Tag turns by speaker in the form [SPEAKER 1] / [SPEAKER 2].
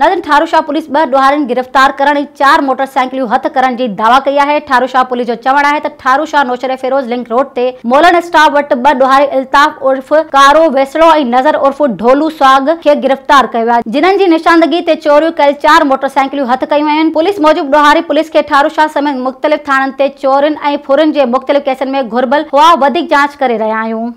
[SPEAKER 1] નદન ઠારોશા police બ ડોહારીને ગિરફ્તાર કરણ ચાર મોટરસાઇકલ્યુ હથ करण दावा किया है ठारूशाह पुलिस जो चवण है ठारूशाह नौशरे फेरोज लिंक रोड ते मोलन स्टाफ वट ब डोहारी उर्फ कारो वेसड़ो नज़र उर्फ ढोलू स्वाग खे गिरफ़्तार कयो आहे जिन्हनि निशानदगी ते चोरियूं कयल चार मोटरसाइकिल हथ कयूं पुलिस मूजिबि डोहारी पुलिस खे ठारूशाह समेत मुख़्तलिफ़ थाणनि ते चोरियुनि ऐं फुरनि मुख़्तलिफ़ केसनि में घुरबल हुआ जांच करे रहिया आहियूं